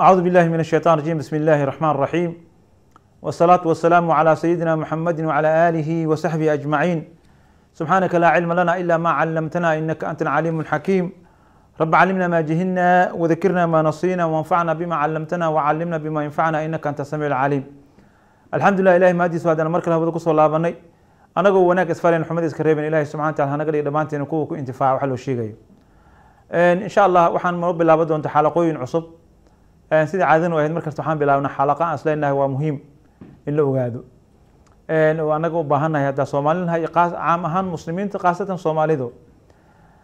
أعوذ بالله من الشيطان الرجيم بسم الله الرحمن الرحيم والصلاة والسلام على سيدنا محمد وعلى آله وصحبه أجمعين سبحانك لا علم لنا إلا ما علمتنا إنك أنت العليم الحكيم رب علمنا ما جهلنا وذكرنا ما نصينا وانفعنا بما علمتنا وعلمنا بما ينفعنا إنك أنت السميع العليم الحمد لله إلهي maadiis haddana mar kale hawada kusoo laabanay anagoo wanaag isfalen xumadiis ka reeben ilahi subxana taala hanaga dhig dhammaanteena kuwa ku intifaaca wax loo sheegayo in sha allah waxaan noo bilaaba doonta xalaqooyin cusub Eh, sida caadanu ahayd markasta waxaan bilaabna xalaqa aan islenahay waa muhiim in la ogaado anaga u baahannahay hadda soomaalinaha iyo caam ahaan muslimiinta khaasatan soomaalidu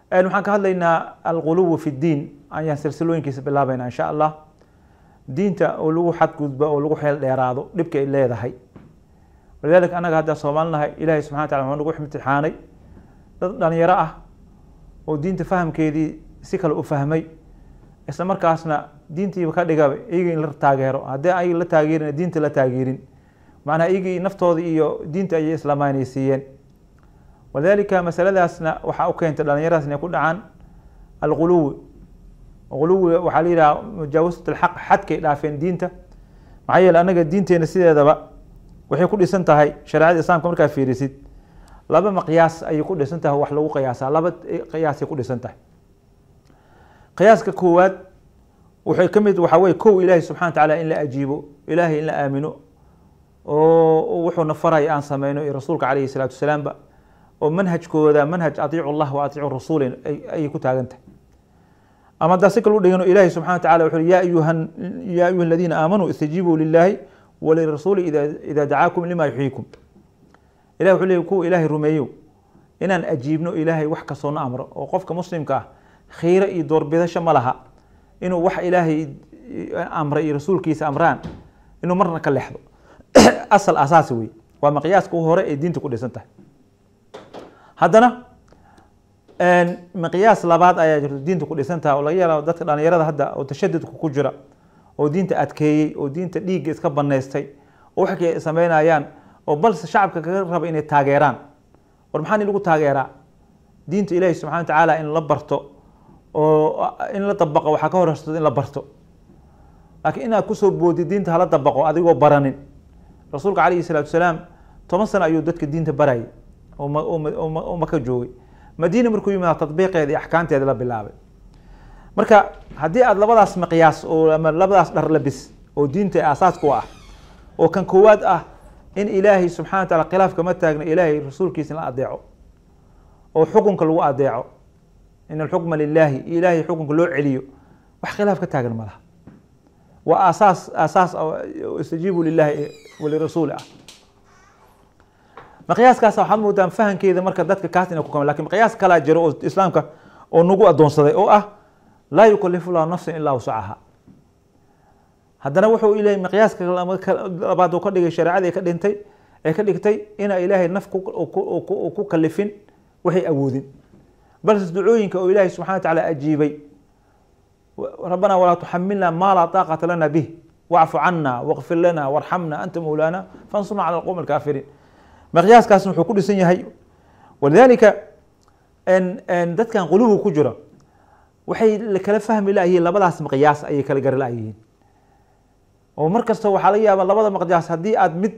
waxaan ka hadlaynaa alquluwu fi ddiin ayaan silsilooyinkiisa bilaabayna insha allah diinta oo lagu xadgudba oo lagu xeel dheeraado dhibka ay leedahay walidaalika annaga hadda soomaalinaha ilaahay subxana wataala wuxuu nagu imtixaanay dad dhalinyaro ah oo diinta fahamkeedii si kale u fahmay isla markaasna diintiiba ka dhigaba iyagii in la taageero haddii ayag la taageerin diinta la taageerin macnaha iyagii naftooda iyo diinta ayay islaamaynaysiiyeen walidaalika masaladaasna waxaa u keentay dhalinyaradaas inay ku dhacaan alghuluwi huluwi waxaa la yidhaha mujaawasat alxaq xadkay dhaafeen diinta maxaa yeele annaga diinteena sideedaba waxay ku dhisan tahay shareecada islaamka markaa fiirisid laba maqyaas ayay ku dhisan tahay wax lagu qiyaasaa laba qiyaasay ku dhisan tahay qiyaaska koowaad wuxuu ka mid waxaa weye kow ilaahay subxana wa tacaala in la ajiibo ilaahay in la aamino oo wuxuuna faraya aan sameyno iyo rasuulka calayhi salaatu wasalaamba oo manhajkooda manhaj atiicu llah wa atiicu rasuulin ayay ku taagan tahay ama haddaa si kal u dhigano ilahi subxana wa tacala wuxu ya ayuhan ya ayuha aladiina aamanuu istajiibuu lilaahi walirasuuli ida dacaakum lima yuxyiikum ilah wuxuu leey kuwa ilaahay rumeeyow inaan ajiibno ilaahay wax kastoona amro oo qofka muslimka ah khayre iyo doorbidasho ma laha inuu wax ilaahay amray iyo rasuulkiisa amraan inuu marna ka leexdo asal asaasi wey waa maqyaaska hore ee diinta ku dhisan tahay haddana miqyaas labaad ayaa jirto diinta ku dhisan tahay oo laga yaaba dadka dhalinyarada hadda oo tashadudka ku jira oo diinta adkeeyey oo diinta dhiigga iska banaystay oo waxkay sameynayaan oo balse shacabka kaga raba inay taageeraan war maxaa in lagu taageeraa diinta ilaahi subxana wa tacaala in la barto oo in la dabaqo waxaa ka horreysato in la barto laakiin inaad kusoo boodi diinta hala dabaqo adigoo baranin rasuulka calayhi salaatu salaam toban sano ayuu dadka diinta barayay oo maka joogay madiina markuu yimaada tadbiiqeeda iyo axkaamteeda la bilaabay marka haddii aad labadaas miqyaas oo ama labadaas labis oo diinta aasaaska ah oo kan koowaad ah in ilaahay subxana wa taala khilaaf kama ilaahay rasuulkiisa la adeeco oo xukunka lagu adeeco in alxukma lilaahi iyo ilahay xukunka loo celiyo wax khilaaf ka taagan malaha waa asaas aasaas istajiibu lilahi walirasuuli ah maqyaaskaasa waxaad moodaa fahankeeda marka dadka kaas ina ku lakin maqyaas kalaa jiro oo islaamka oo nagu adoonsaday oo ah laa yukalifu llahu nafsan ilaa wasacaha haddana wuxuu ilahay maqyaaska labaad uu ka dhigay shareecadii ka dhintay ee ka dhigtay inaa ilaahay naf ku kalifin waxay awoodin balse ducooyinka oo ilaahay subxana wa tacala ajiibay rabbana walaa tuxamilna maa laa taaqata lana bih wacfu cana waqfir lana warxamna anta mowlaana fansurna cala alqowmi alkaafiriin miqyaaskaasna wuxuu ku dhisan yahay walidaalika dadkan qulubu ku jira waxay kala fahmi layihiin labadaas miqyaas ayay kala gari layihiin oo mar kasta waxaa laga yaaba labada miqyaas haddii aad mid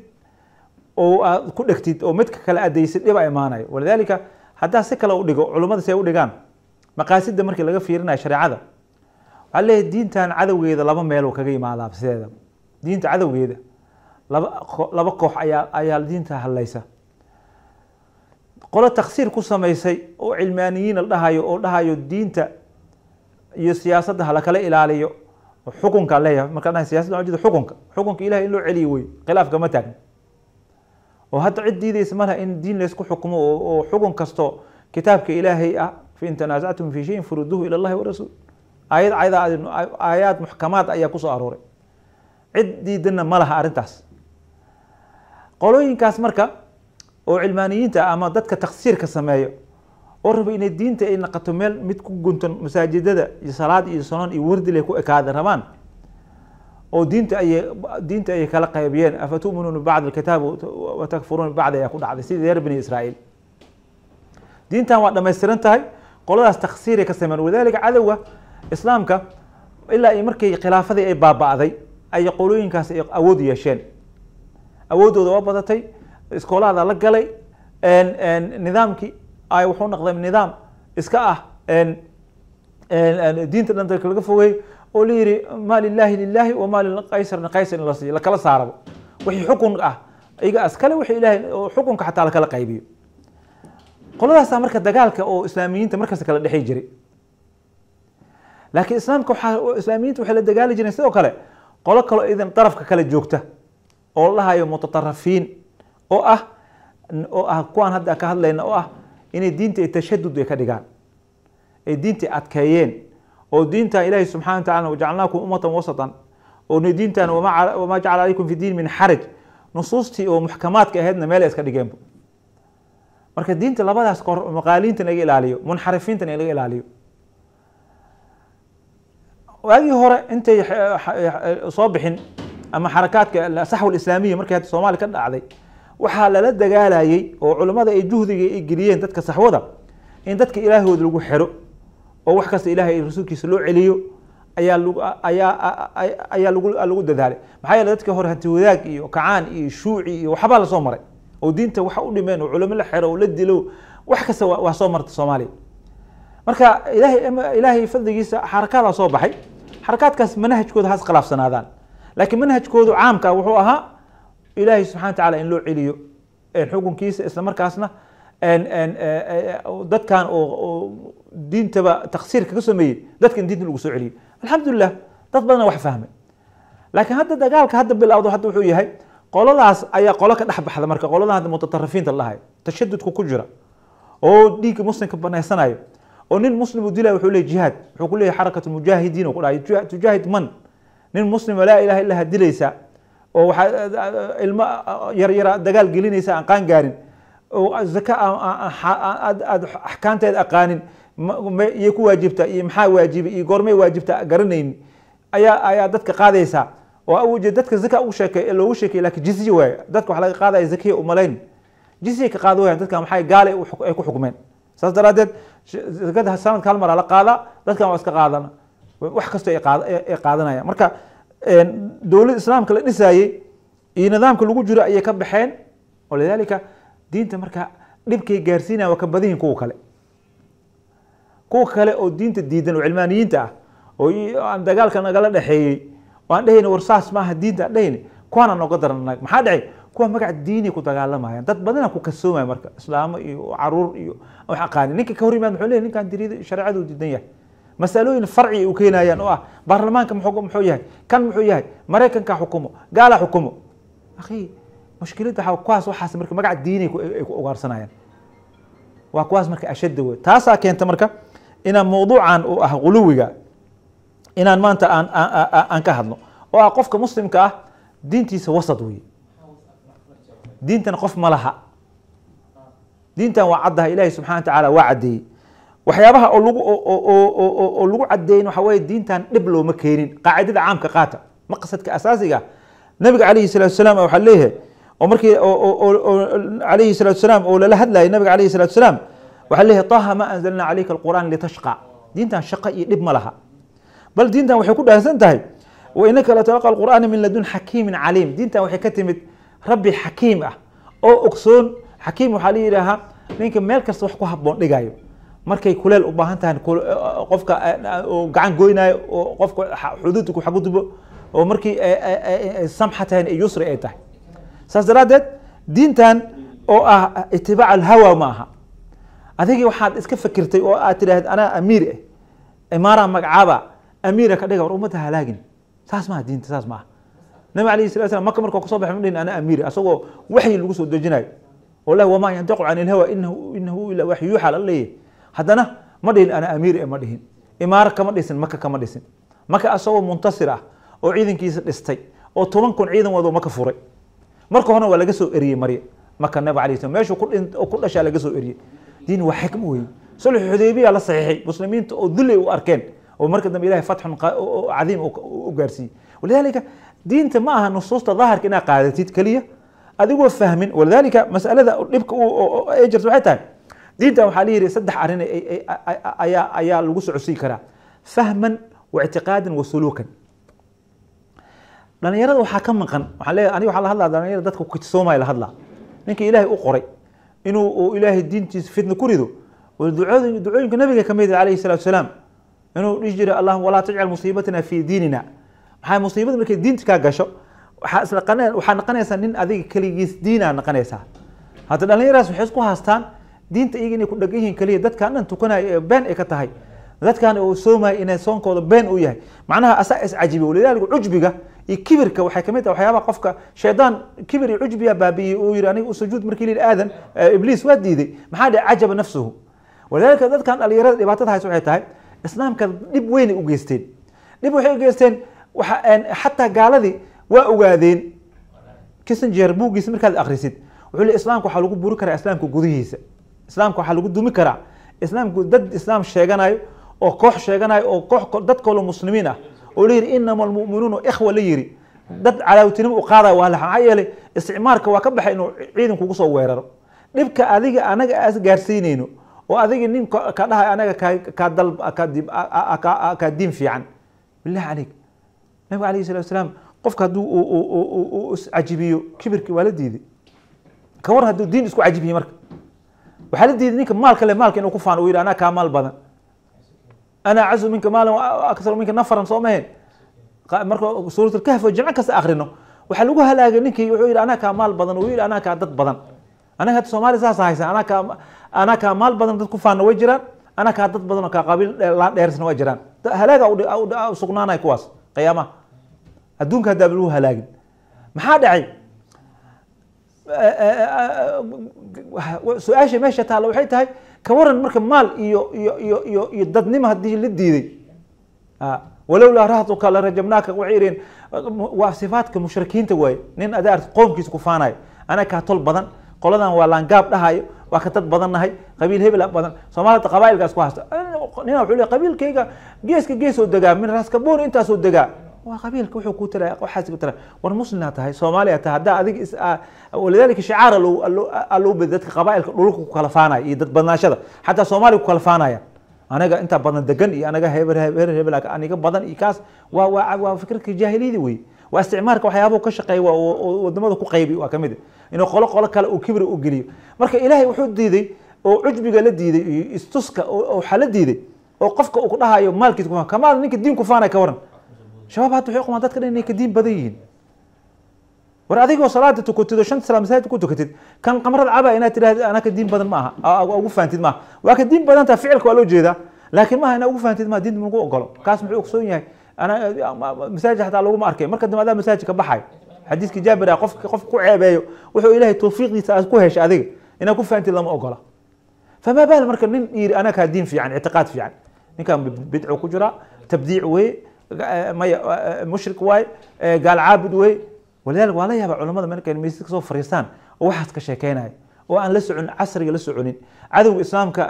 oo aad ku dhegtid oo midka kale adaysid dhib a imaanayo walidaalika haddaa si kale u dhigo culummada si ay u dhigaan maqaasida markii laga fiirinayo shareecada waxaa leeyahay diintan cadowgeeda laba meel kaga imaadaa sideeda diinta cadowgeeda laba laba koox ayaa ayaa diinta hadlaysa qolo taksiir ku samaysay oo cilmaaniyiin la dhahayo oo dhahayo diinta iyo siyaasadda halakala ilaaliyo xukunka leeyahay markaa siyasada ujeeda xukunka xukunka ilahay in loo celiyo wey khilaafkama taagna oo hadda cid diidaysa malha in diin laysku xukumo oo xukun kasto kitaabka ilaahay ah fa in tanaazactum fi shayin furuduhu ila allahi warasuul aayad aayaad muxkamaad ayaa kusoo arooray cid diidanna ma laha arrintaas qolooyinkaas marka oo cilmaaniyiinta ama dadka taksiirka sameeyo oo raba inay diinta ay naqato meel mid ku gunto masaajidada iyo salaad iyo sonon iyo wardi wardilay ku ekaada rabaan oo diinta ayay diinta ayay kala qaybiyeen afatuminuuna bacd alkitaab watakfuruuna bacd ayaa ku dhacday sidii reer bani israa'iil diintan waa dhammaystiran tahay qoladaas taksiiray ka sameyn walidaalika cadowga islaamka ilaa iyo markii khilaafadii ay baaba'day ay qolooyinkaas ay awood yeesheen awooddooda waa badatay iskoolaada la galay nidaamkii ay wuxuu noqday nidaam iska ah diinta dhan dalka laga fogeey oo layidhi maal ilaahi lilaahi wa maal qaysarna qaysar la siiyo lakala saaraba wixii xukun ah iyaga iskale wixii ilaahay xukunka xataa lakala qaybiyo qoladaasaa marka dagaalka oo islaamiyiinta markasta kala dhexi jiray laakiin islaamka waxaa islaamiyiinta waxay la dagaali jireen sidoo kale qolo kaleo idan darafka kale joogta oo la hayo mutatarafiin oo ah oo ah kuwaan hadda ka hadlayna oo ah inay diinta tashadud ay ka dhigaan ay diinta adkeeyeen oo diinta ilaahi subxana wataala wajacalnaakum ummatan wasatan oo diintan wamaa jacala alaykum fi diin min xaraj nusuustii oo muxkamaadka ahaydna meel iska dhigeenba marka diinta labadaas kor maqaaliinta in ilaaliyo munxarifiinta laga ilaaliyo waagii hore intay soo bixin ama xarakaadka saxw islaamiya markii hadda soomaaliya ka dhacday waxaa lala dagaalayay oo culimmada ay juhdiga ay geliyeen dadka saxwada in dadka ilaahooda lagu xero oo wax kasta ilaahay rasuulkiisa loo celiyo ayaa ayaa lagu dadaalay maxaa yeele dadkii hore hanti wadaag iyo kacaan iyo shuuci iyo waxbaa lasoo maray oo diinta waxa u dhimeen oo culamo la xero oo la dilo wax kasta waa soo marta soomaaliya marka ilaahay fadligiisa xarakaadaa soo baxay xarakaadkaas manhajkooda has khilaafsanaadaan laakiin manhajkoodu caamka wuxuu ahaa ilaahay subxana wa tacala in loo celiyo xukunkiisa isla markaasna Eh, eh, eh, dadkan oo diintaba taksiir kaga sameeyey dadkan diinta lagu soo celiyey alxamdulilah dad badana wax fahmay laakiin hadda dagaalka hadda bilowdo hadda wuxuu yahay qoladaas ayaa qolo ka dhex baxda marka qolada hadda mutatarafiinta lahayo tashadudku ku jira oo dhiigga muslimka banaysanayo oo nin muslim uu dilaya wuxuu leeyahy jihaad wuxuu ku leeyahay xarakat mujaahidiin ku dhahay tujaahid man nin muslima laa ilaha illaha dilaysa oo waxaa ilmo yaryara dagaal gelinaysa aan qaan gaarin aad axkaamteed aqaanin iyay ku waajibta iyo maxaa waajiba iyo goormay waajibta garanayn ayaa ayaa dadka qaadaysaa oo awje dadka zaka ugu sheekay loogu sheekay laakiin jizya waaye dadka wax laga qaadaya zakiya umalayn jizya ka qaada wayan dadkan maxay gaale ay ku xukmeen saas daraadeed zakada sanadka hal maraa la qaadaa dadkan waa iska qaadana wax kastoo ay qaadanaya marka dowlad islaamka la dhisaayey iyo nidaamka lagu jiro ayay ka baxeen oo diinta marka dhibkay gaarsiinaya waa ka badihin kuwa kale kuwa kale oo diinta diidan oo cilmaaniyiinta ah oo aan dagaalka nagala dhexeeyey oo aan dhehayni war saas maaha diinta aan dhehayni kuwaana nooga daran maxaa dhacay kuwa magaca diini ku dagaalamayaan dad badana ku kasoomayo marka islaamo iyo caruur iyo wax aqaani ninka ka hor yimaad muxuu leeyahy ninkan diriida shareecadu diidan yahay masalooyin farci u keenayaan oo ah baarlamaanka muxuu yahay kan muxuu yahay maraykanka xukumo gaala xukumo akhi mushkilad waa kuwaas waxaas marka magaca diinay ku ugaarsanayaan waa kuwaas marka ashadda wey taasaa keenta marka inaan mawduucan uu ah quluwiga inaan maanta aan aan ka hadlo oo ah qofka muslimka ah diintiisa wasad wey diintan qof ma laha diintan waa caddaha ilaahay subxana wa tacaala waa caddeeyey waxyaabaha oo lagu oo lagu caddeeyin waxa weye diintan dhib looma keenin qaacidada caamka qaata maqsadka asaasiga nabiga calayhi salatu wasalaam waxaa leeyahay oo markii alayhi salatu salaam oo lala hadlayay nabiga alayhi salatu salaam waxaa leeyahay taha ma anzalna calayka alqur'an litashqa diintan shaqo iyo dhib ma laha bal diintan waxay ku dhaansan tahay wa inaka latalaqa alqur'ana min ladun xakiimin caliim diintan waxay ka timid rabbi xakiim ah oo ogsoon xakiim waxaa la yidhaahaa ninka meel kasta wax ku habboon dhigayo markay kuleel u baahan tahay qofka eh, eh, gacan goynaayo oo qofka xuduudku xagu oo markii eh, samxa tahay yusri ay tahay saas daraaddeed diintan oo ah itibaac alhawa ma aha adigii waxaad iska fikirtay oo aad tidhaahdeed anaa amiir eh imaara magacaaba amiira ka dhiga war ummadda halaagin saas maaha diinta saas maaha nabi alayhi salatu slam maka markuu kasoo baxay mu anaa amiiri eh', asagoo waxyi lagu soo dejinayo wallahi wamaa yantiqu can ilhawa inahu inahu ilaa wax yuuxa la leeyahy haddana ma dhihin anaa amiir eh ma dhihin imaaro kama dhisin maka kama dhisin maka asagoo muntasir ah oo ciidankiisa dhistay oo toban kun ciidan wado maka furay marka horena waa laga soo eriyey marye maka nabig alay slam meeshuu ku dhashaa laga soo eriyey diin waa xikmo weeye sulx xudaybiya la saxiixay muslimiinta oo dulley u arkeen oo marka dambe ilahay fatxun cadiim u gaarsiiyey walidaalika diinta ma aha nusuusta daharka inaad qaadatid keliya adigoo fahmin walidaalika masalada dhibka ay jirta waxay tahay diintan waxaa la yidhi saddex arrin ayaa lagu socodsiin karaa fahman waictiqaadan wasuluukan dhalinyarada waxaa ka maqan waaa waa la hadlaa dhalinyara dadka kujisoomaa la hadlaa ninka ilaahay u qoray inuu ilaahay diintiisa fitna ku rido ducooyinka nabiga kamid ah, alayhi salatu salaam inuu dhihi jiray allahuma walaa tajcal musiibatana fii diinina maxaa musiibada markay diinta kaa gasho waxaa noqonaysaa nin adiga keligiis diinaa noqonaysaa hadda dhalinyaraas waxay isku haastaan diinta iyaga inay ku dhagan yihiin keliya dadkaan dhan tukanayo been ay ka tahay dadkaan oo soomaya inay soonkooda been u yahay macnaha asaa iscajibi walidaalika cujbiga iyo kibirka waxay kamid ah waxyaabaha qofka shaydaan kibir iyo cujbiya baabi'iyey uu yidhi aniga u sujuud markii lihi aadan ibliis waa diiday maxaa dhihi cajaba nafsuhu walidaalika dadkan dhalinyarada dhibaatada hays waxay tahay islaamka dhib weynay u geysteen dhib waxay u geysteen waxa xataa gaaladii waa ogaadeen kissenger buuggiisa markaad akrisid wuxuu leey islaamka waxaa lagu buri karaa islaamka gudihiisa islaamka waxaa lagu dumi karaa islaamku dad islaam sheeganayo oo koox sheeganayo oo koox dad kaloo muslimiin ah oo layidhi inama almu'minuuna ikhwa la yidhi dad cadaawtinimo u qaadaya waa maxaa yeelay isticmaalka waa ka baxay inuu ciidankugu soo weeraro dhibka adiga anaga aas gaarsiinayno oo adiga nin ka dhahay anaga kaa diin fiican bilahi caleyk nabiga alayh salatu salaam qofka hadduu iscajibiyo kibirki waa la diiday ka war hadduu diin isku cajibiye marka waxaa la diiday ninka maalka leh maalka inuu ku faano uu yidhi anaa kaa maal badan ana azu minka maalin akaru minka nafaran soo mahayn marka suuratlkahf oo jimco kasta akrino waxaa lagu halaagay ninkii wuxuu yidhi anaa kaa maal badan uu yidhi anaa kaa dad badan anaga hadda soomaaliya saasa haysan anaa kaa anaa kaa maal badan dad ku faanna way jiraan anaa kaa dad badan oo kaa qaabiil laan dheerisna way jiraan halaaga sugnaanay kuwaas qiyaamaha adduunka haddaa lagu halaagin maxaa dhacay su-aasha meesha taalla waxay tahay ka waran marka maal iyo iyo iyo iyo iyo dadnimo haddii la diiday ah, walowlaa rahatuka la rajabnaaka waxay idheen waa sifaadka mushrikiinta waaye nin adaar qoomkiisa ku faanayo anaga kaa tol badan qoladan waa laangaab dhahayo waa ka dad badan nahay qabiil hebela ah badan soomaalida qabaa'ilkaas ku haysta nina wuxuu le qabiilkayga geeska geesoo degaa min raskaboni intaasoo degaa waa qabiilka wuxuu kuu talaya waxaas ku talaya war muslimna tahay soomaaliya tahay haddaa adiga is ah, walidaalika shicaara alloo bedi dadka qabaa'ilka dhulka ku kala faanaya iyo dad badnaashada xataa soomaaliya ku kala faanaya anaga inta badan degan iyo anaga heber heber hebel aniga badan iyo kaas waa waa waa fikirka jaahiliyada wey waa isticmaalka waxyaabuhu ka shaqeeya waa wadamada ku qaybi waa kamid inuu qolo qolo kale uu kibri u geliyo marka ilaahay wuxuu diiday oo cujbiga la diiday iyo istuska waxaa la diiday oo qofka uu ku dhahayo maalkiisa ku kamaal ninka diin ku faanaya ka waran shabaab hadda waxay u qabaan dadkan inay kadiin badan yihiin war adigoo salaada tukatid oo shanta salaad masaajid ku tukatid kan qamrad caba inaad tidhahdid anaka diin badan maaha ugu faantid maaha waa ka diin badan taha ficilka waa loo jeedaa laakiin maaha inaa ugu faantid maaha diinta lagu ogolo kaas muxuu ogsoon yahay masaajid xataa laguma arkay marka dambe adaa masaajidka baxay xadiiskii jaabir ah qofka qofka ku ceebeeyo wuxuu ilaahay tawfiiqdiisa aad ku heshay adiga inaad ku faantid lama ogola famaa baal marka nin yiri anakaa diin fiican ictiqaad fiican ninkan bidcu ku jira tabdiic weye maya mushrik waay gaal caabud wey walidalik waa la yaaba culamada markay maysid kasoo fariistaan oo waxaas ka sheekeynaya oo aan la socon casriga la soconin cadowga islaamka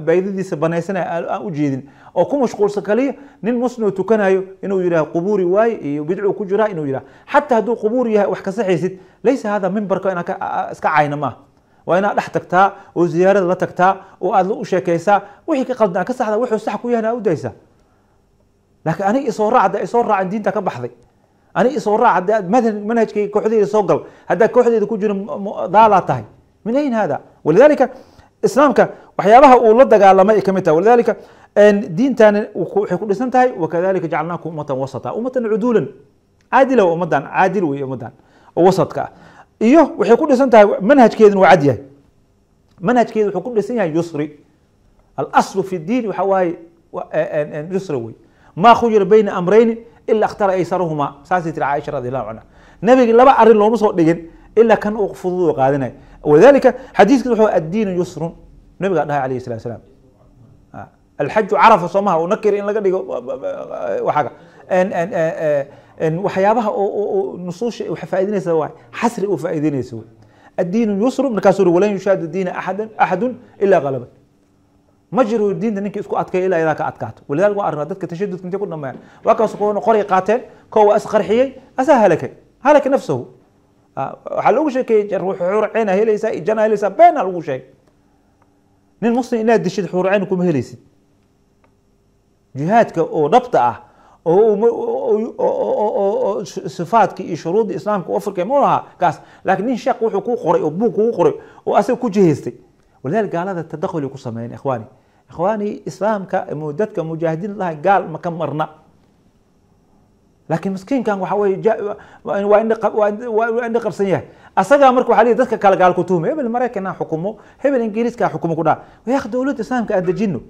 baydadiisa banaysanaya aan u jeedin oo ku mashquulsan kaliya nin muslimoo tukanayo inuu yidhah qubuuri waaye iyo bidcuu ku jiraa inuu yidhah xataa hadduu qubuuri yahay wax kasaxaysid laysa hada mimbarka inaad iska cayna maaha waa inaad dhex tagtaa oo ziyaarada la tagtaa oo aad u sheekaysaa wixii ka qaldan ka saxda wuxuu sax ku yahna aa u daysaa laakiin aniga isoo raac haddaa isoo raacin diinta ka baxday aniga isoo raac haddaa madhab kooxdeyda soo gal haddaa kooxdeyda ku jira daalaa tahay min ayn hada walidalika islaamka waxyaabaha uu la dagaalamay ay tahay walidalika diintani waxay ku dhisan tahay wakadalika jacalnaakum ummatan wasata ummatan cuduulan caadila ummadan caadil wey ummadan oo wasadka ah iyo waxay ku dhisan tahay manhajkeeduna waa cad yahay manhajkeedu wuxuu ku dhisan yahay yusri alaslu fi ddiin waxa waaye e, e, e, yusri wey ma khuyira bayna amrayni ilaa ikhtara aysaruhumaa saasay tiri caaisha radi allahu canha nabiga laba arrin looma soo dhigin ilaa kan uu fudud u qaadinayo walidalika xadiiska wuxuu addiinu yusrun nabigaa dhahay alayh salatu salaam alxaju carafa soo maha nakir in laga dhigo waxaga waxyaabaha nusuusha faa'iidinaysa waay xasri uu faa'iidineysay addiinu yusrun markaasuu walan yushaad diina axadun ilaa qalaba ma jiro diinta ninka isku adkay ilaa yadaa ka adkaato walidaalika waa arrinaa dadka tashadudka intay ku dhameeyaan waa kaas kuwana qoray qaateen koo waa is qarxiyey asaa halakay halaka nafsahu ah, waxaa loogu sheekeeyey ruux xuurceena ah helaysaa ijana ah helaysaa beena lagu sheegay nin muslim inaad dishid xuurceena kuma helaysid jihaadka oo dhabta ah oo sifaadkii iyo shuruuddii islaamka u afirkay ma lahaa kaas laakiin nin sheekh wuxuu kuu qoray oo buug kugu qoray oo asaga ku jihaystay walidaalika gaalada tadakhuli ku sameeyeen ikhwaani ikhwaani islaamka dadka mujaahidiin laha gaal ma marna laakiin miskiinkan waxa weye waa indhi qabsan yahay asagaa marka waxa leeyahy dadka kale gaal ku tuhmay hebel maraykanaa xukumo hebel ingiriiska xukumo ku dhaca wayaaq dowladda islaamka aan dejino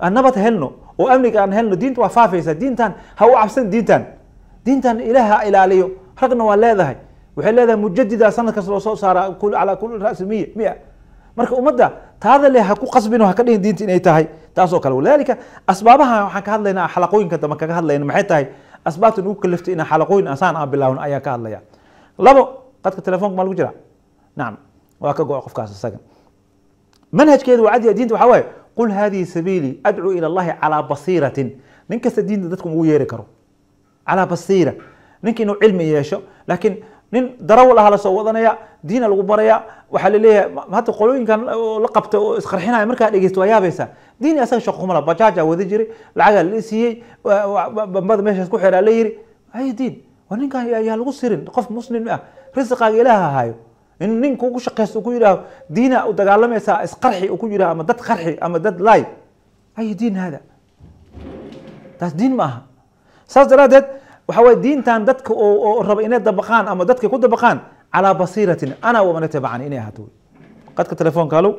aan nabad helno oo amniga aan helno diinta waa faafaysa diintan ha u cabsan diintan diintan ilaaha ilaaliyo ragna waa leedahay waxay leedahay mujadidaa sanad loo soo saara calaa kulli ra'si miya miya marka ummadda taada le ha ku qasbino ha ka dhihin diinta inay tahay taasoo kale walidaalika asbaabaha waxaan ka hadlayna xalaqooyinka dambe kaga hadlayna maxay tahay asbaabtan ugu kaliftay inaa xalaqooyin asaan aan ah bilaawan ayaan ka hadlaya labo qadka telefoonka maa lagu jira nacam waa ka go-a qofkaas isaga manhajkeedu waa cadiya diinta waxaa waaye qul haadihi sabiilii adcuu ila allahi calaa basiiratin nin kasta diinta dadku ugu yeeri karo calaa basiira ninka inuu cilmi yeesho laakiin nin darawal ah wadanaya diina lagu baraya waxaa laleeyahay hadda qolooyinkan la qabta oo isqarxinaya markaa dhegeysto waa yaabaysaa asaga shaqo kuma bajaaja wada jiray lacagaa la siiyey bambada meeshaas ku xeeraa la yiri hay diin waa ninkan yaa lagu sirin qof muslim ah risiqaaga ilaaha haayo in ninku ugu shaqeysto ku yidhaaho diina u dagaalamaysaa isqarxi uu ku yidhaho ama dad qarxi ama dad laay hay diin hada taas diin ma aha saas daraaddeed waxa waye diintan dadka oo raba inay dabaqaan ama dadka ku dabaqaan calaa basiiratin ana waman itabacani inay ahaato wey qadka telefoonka alow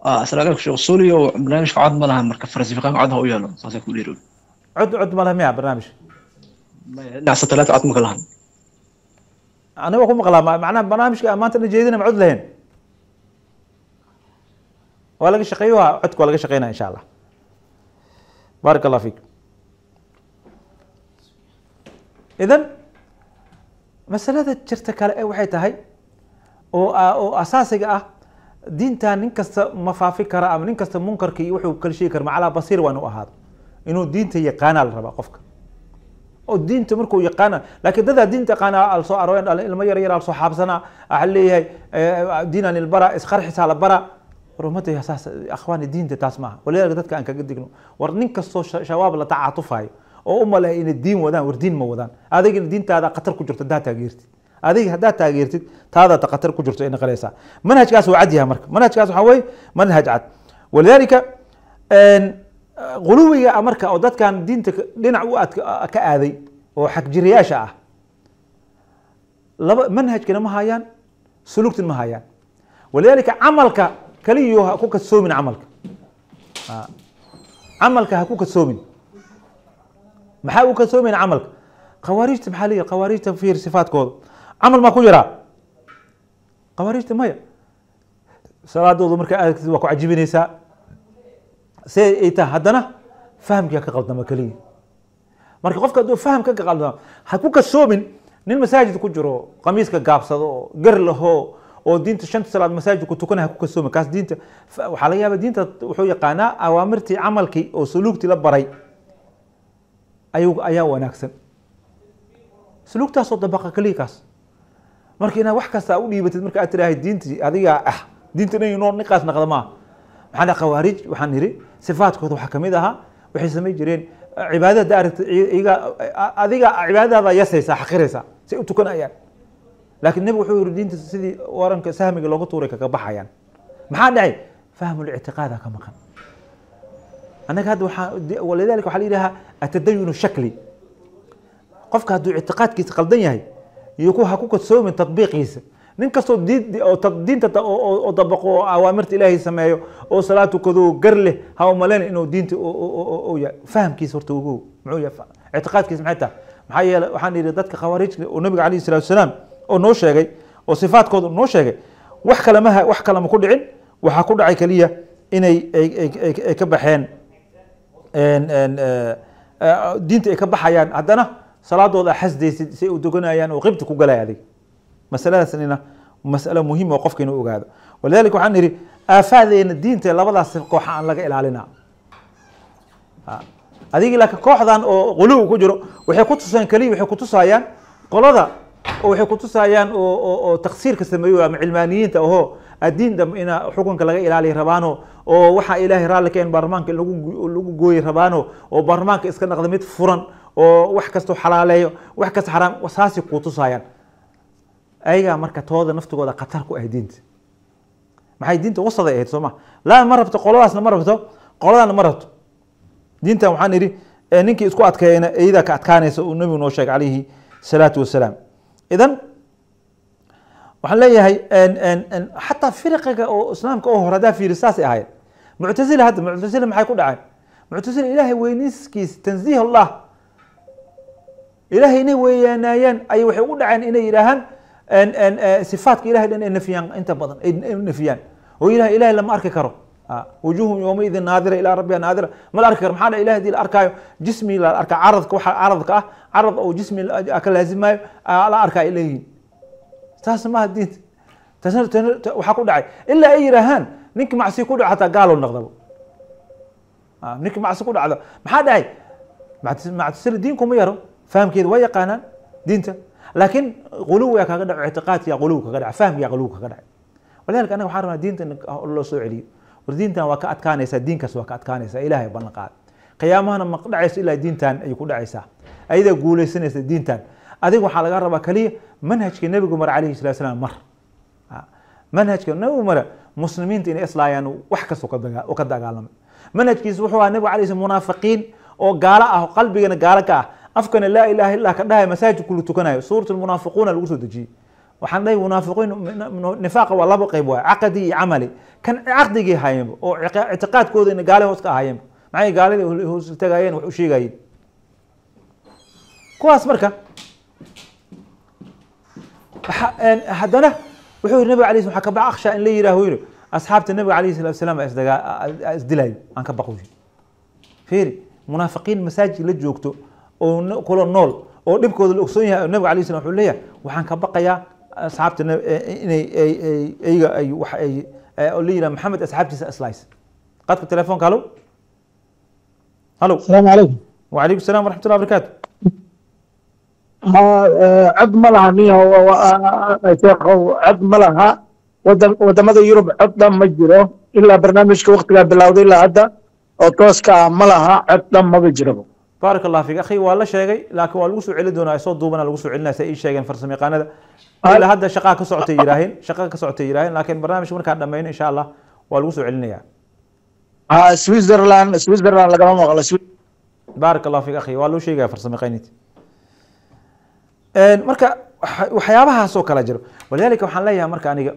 asalaalaikum sheekh suuriyo barnaamijka cod ma laha marka farasifiqaan cod u yeelo saasay ku dheerow cod cod ma laha miya barnaamijka dhacsa talaata cod maka lahan aniga ku maqlaa macnaha barnaamijka maanta dhan jeedina ma cod lahayn waa laga shaqeeyo codka waa laga shaqeynaya insha allah baarak allah fiik idan masalada jirta kale ee waxay tahay oo asaasiga ah diinta nin kasta ma faafi kara ama nin kasta munkarka wuxuu kala sheegi kara macalaa basiir waa inuu ahaado inuu diinta yaqaanaa la rabaa qofka oo diinta markuu yaqaana laakiin dadaa diinta yaqaana al soo ilmo yar yar al soo waxaa leeyahay diinan ilbara isqarxisaa la bara war ummadda akhwaani diinta taas maaha walidaalika dadka aan kaga digno war nin kastoo shabaab la tacaatufayo oo u maleha inay diin wadaan war diin ma wadaan adigina diintaada khatar ku jirto haddaad taageertid adiga haddaad taageertid taada khatar ku jirto ay naqanaysaa manhajkaas waa cad yaha marka manhajkaas waxaa weye manhaj cad walidaalika quluwiga ah marka oo dadkan diinta dhinac u ka aaday oo xagjirayaasha ah laba manhajkana ma hayaan sulugtin ma hayaan walidaalika camalka kaliyo ha ku kadsoomin camalka ah, camalka ha ku kadsoomin maxaa u kasoomayn camalka khawaarijta maxaa leeyahy khawaarijta fiir sifaadkooda camal maa ku jiraa khawaarijta maya salaadooda markaa aadagtid waa ku cajibinaysaa siday ay tahay haddana fahamkia ka qaldama keliya marka qofka hadduu fahamka ka qaldama ha ku kasoomin nin masaajid ku jiro qamiiska gaabsado oo gar laho oo diinta shanta salaad masaajidku tukana ha ku kasoomin kaas diinta waxaa laga yaaba diinta wuxuu yaqaanaa awaamirtii camalkii oo suluugtii la baray ayaa wanaagsan slugtaasoo dabaqa kaliikaas marka inaad wax kasta u dhiibatid marka aad tirahay diintii adigaa ah diinta dhan noo ninkaas naqda maa maxaa dha khawaarij waxaan nidhi sifaadkooda waxaa kamid ahaa waxay samayn jireen cibaadada da aragta iga adiga cibaadadaada yasaysa xaqiraysa say u tukanayaan laakiin nebigu wuxuu yihi diinta sidii waranka sahmiga looga tuuray kaga baxayaan maxaa dhacay fahmul ictiqaada ka maqan anaga hadda walidalika waxaa la yidhahaa atadayunu shakli qofka hadduu ictiqaadkiisa qaldan yahay iyo ha ku kadsoomin tadbiiqiisa nin kastoo diinta oo dabaqo oo awaamirta ilaahay sameeyo oo salaad tukado gar leh ha umalayna inuu diinta fahamkiisa horta ogow muxuu yahay ictiqaadkiisa maxay tahay maxaa yeele waxaan yidhi dadka khawaarijka oo nabiga calayhi salatu wasalaam oo noo sheegay oo sifaadkooda noo sheegay wax kale wax kale ku dhicin waxaa ku dhacay keliya inay ay ka baxeen Eh, eh, diinta ay ka baxayaan haddana salaadooda a xasdaysid si ay u doganayaan oo qibti ku galaya adig masaladaasnina masalo muhiim oo qofka inuu ogaado walidalik waxaan idhi aafaadeena diinta labadaas kooxa aan laga ilaalinaa adigii laakiin kooxdan oo quluw ku jiro waxay ku tusaan keliya waxay kutusayaan qolada oo waxay kutusayaan oo taksiirka sameeyo ama cilmaaniyiinta aho addiin dambe ina xukunka laga ilaaliya rabaanoo oo waxaa ilaahay raalli ka in baarlamaanka in lagu gooyi rabaano oo baarlamaanka iska dhaqda mid furan oo wax kastoo xalaaleeyo wax kasta xaraam saasay kuu tusaayaan ayagaa marka tooda naftigooda khatar ku ah diinta maxay diinta wasada ahayd soo ma laa ma rabto qoladaasna ma rabto qoladaana ma rabto diintan waxaan idhi ninkii isku adkeeyana iyadaa ka adkaanaysa uu nebigu noo sheegay calayhi salaatu wasalaam idan waxaan leeyahay xataa firiqiga oo islaamka oo hore hadaa fiiri saasay ahayd muctasile hadda muctasile maxay ku dhaceen muctasile ilaahay weynayskiisa tansiih allah ilaahay inay weynaayaan ayay waxay ugu dhaceen inay yidhaahaan sifaatka ilahay dhan ay nafiyaan inta badan ay nafiyaan oo ilahay ilahay lama arki karo wujuhum yowmaidin naadira ilaa rabbiha naadira ma la arki karo maxaa dha ilahay dii la arkaayo jismi la arkaa caradka waxa caradka ah carad oo jismi ka laazimaayo la arkaa ay leeyihiin taas maaha diinta waxaa ku dhacay ilaa ay yidhaahaan ninki macsi ku dhaco hataa gaalo noqdaba ninki macsi ku dhacdo maxaa dhacay mactasili diinkuma yaro fahamkeeda waa yaqaanaan diinta laakiin quluwiyaa kaga dhaco ictiqaadkiyaa quluwi kaga dhaca fahmkiyaa quluwi kaga dhacay walidalika anaga waxaan rabnaa diinta loo soo celiyo war diintan waa ka adkaanaysaa diinkaas waa ka adkaanaysaa ilaahay ballan qaada qiyaamahana ma dhacayso ilaa diintan ayay ku dhacaysaa ayadaa guulaysanaysa diintan adiga waxaa laga rabaa keliya manhajkii nebigu mare calayhi salat slam mar manhajka nebigu mare ah, muslimiinta inay islaayaan wax kasta ka dagaalama manhajkiisa wuxuu ahaa nebigu alay sl munaafiqiin oo gaalo ah qalbigana gaalo ka ah afkana laa ilaha illah ka dhahay masaajidku la tukanayo suurat lmunaafiquuna lagu soo dejiyey waxaan dhahay munaafiqiin nifaaqa waa laba qayb waay caqadi iyo camali kan caqdigii haayeenba oo ictiqaadkooda gaale hoos ka ahayeenba maxay gaaladii hoos tagaayeen wax u sheegayeen kuwaas marka haddana wuxuu yiri nabig alayhi waxa ka in la yiraaho yiri asxaabta nabiga alayhi salaatu wasalaam isdilayo aan ka baqo fiiri munaafiqiin masaajid la joogto oo kula nool oo dhibkooda la ogsoon yahay nabiga alayhi salaam wuxuu leeyahay waxaan ka baqayaa asxaabta e, inay iyaga e, la yiraahdo maxamed asxaabtiisa islays qadka telefoonka halo halo asalaamu calaykum وعليكم السلام ورحمة الله cod ma laha nihow cod ma wadamada yurub cod dhan ma jiro ilaa barnaamijka waktigaa bilowday ilaa hadda oo tooska ah cod dhan maba jiraba baarak allah fiik akhi waa la sheegay laakiin waa lagu soo celin doonaa soo duubana lagu soo celinaya say ii sheegeen farsamo ilaa hadda shaqaa ka socotay yiraaheen shaqaa ka socotay yiraaheen laakiin barnaamijka markaa dhammayno insha allah waa lagu soo celinaya ah, switzerland switzerland lagama maqlo baarak allah fiik akhi waa loo sheegaya farsamo marka waxyaabahaasoo kala jiro walidaalika waxaan leeyahay marka aniga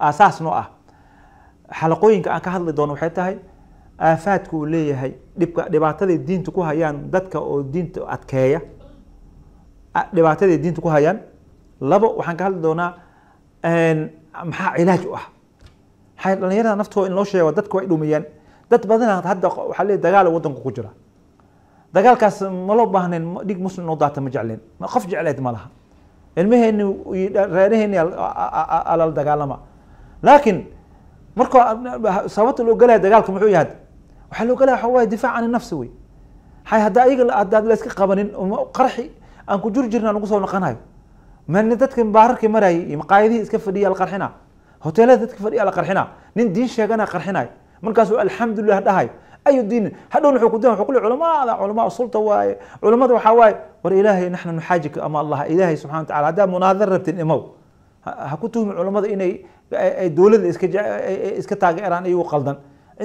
aasaas noo ah xalaqooyinka aan ka hadli doono waxay tahay aafaadku uu leeyahay dhibka dhibaataday diinta ku hayaan dadka oo diinta adkeeya dhibaataday diinta ku hayaan labo waxaan ka hadli doonaa maxaa cilaaj u ah dhalinyarada naftooda in loo sheego dadka way dhumiyaan dad badana hadda waxaa leeyahy dagaal waddanka ku jira dagaalkaas ma loo dhig muslim noo daata ma jeclin qof jecleed ma laha ilmeheenni reeraheeni alal dagaalama laakiin markoo sababta loo galaya dagaalka muxuu yahay waxaa loo galaya waxaa waaye difaac can nafsi wey hay hadda ayaga haddaad la qabanin qarxi aan ku juri jirna nagu soo noqonayo mana dadka baararkii marayay iyo maqaayadihii iska fadhiya la qarxina hoteelada dadka fadhiya la nin diin sheegana qarxinayo markaasuu alxamdulilah dhahayo ayu diinin hadhown wuxuu ku diin wuxuu ku leeyahay culamada culamaa usulta waaye culamada waxaa waaye war ilaahay naxnu nuxaajika ama allah ilaahay subxana wa tacala munaadar rabtin imow ha ku tuhmi culamada inay ay dowladda iska iska taageeraan iyagu qaldan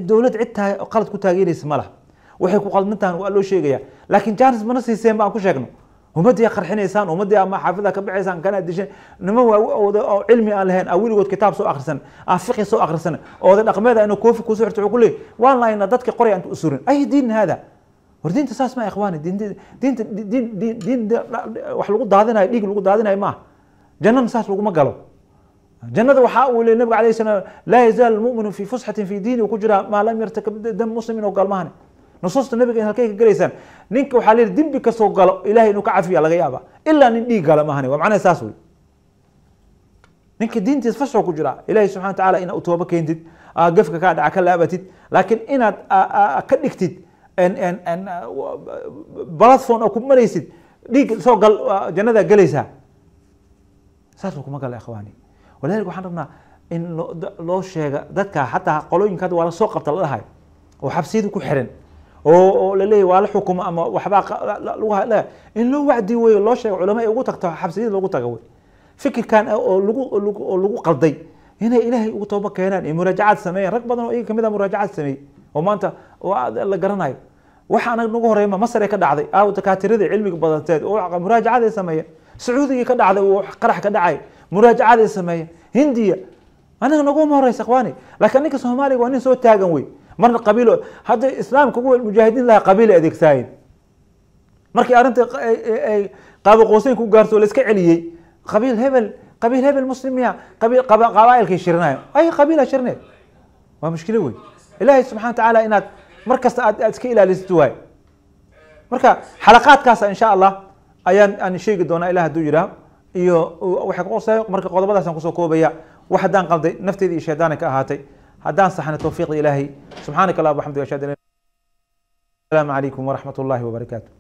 dowlad cid taa qalad ku taageeraysa ma laha waxay ku qaldan waa loo sheegaya laakiin jaanis mana siiseen baan ku sheegno ummadii qarxinaysaan ummadii ama xaafida ka baxaysaan kana dishin niman waawda oo cilmi aan lahayn aa weligood kitaab soo akrisan aa fiqi soo akrisan ooda dhaqmeeda ina koofi kuuso xirto wuxuu leey waan lahaynaa dadka qoray aan u ay diin hada war diinta saas maa ikhwaani diinta diinta diin diin wax lagu daadinayo dhiig lagu daadinayo maaha jannana saas laguma galo jannada waxaa uu le nabiga alayh salaam laa yazaal almu'minu fi fusxatin fi diini ku jiraa maa lam yartakab dam muslimin oo gaalmahane nusuusta nabiga halkay ka gelaysaan ninka waxaa layidhi dembi kasoo galo ilahay inuu ka cafiya laga yaaba ilaa nin dhiig gala maahane waa macnaha saas wey ninka diintiis fashoo ku jiraa ilahay subxana watacaala ina u toobo keentid gefka kaa dhaca ka laabatid laakiin inaad ka dhigtid balatfon oo ku maraysid dhiig soo gal jannada gelaysaa saas kuma gala ikhwaani walidalik waxaan rabnaa in loo sheega dadka xataa qolooyinka hadda waa la qabta la dhahay oo xabsiyada ku xiran oo laleeyahy waa la xukumo ama waxbaa in loo wacdi weyo loo sheego culamo ay ugu tagto xabsiyadii logu taga wey fikirkan oo lagoo lagu qalday inay ilaahay ugu tooba keenaan ee muraajacaad sameeyaan rag badan oo iyaga kamid a ah muraajacaad sameeyey oo maanta la garanayo waxa anag nagu horeyma masare ka dhacday aaw dakaatiradii cilmiga badanteed oo muraajacaday sameeyeen sacuudigii ka dhacday oo qarax ka dhacay muraajacaday sameeyeen hindiya anaga naguma horeysa ikhwaani laakiin ninka soomaaliga waa nin soo taagan wey marna qabiil hadda islaamka kuwa mujaahidiin lahaa qabiil adeegsaayeen markii arrinta ay qaabo qooseynka u gaarto la iska celiyey qabiil hebel qabiil hebel muslim qabaailkay shiranayo ay qabiila shirneed waa mushkilo wey ilaahay subxana watacaala inaad mar kasta aad aad iska ilaalisit waay marka xalaqaadkaasa ah insha allah ayaan aan sheegi doonaa ilah haduu yidhaah iyo waxay kuqosa marka qodobadaasaan kusoo koobaya wax haddaan qalday nafteyda iyo shaydaana ka ahaatay haddaan saxna towfiiqda ilaahay subxaanaka allah bxamdig ashhad an السلام عليكم ورحمة الله وبركاته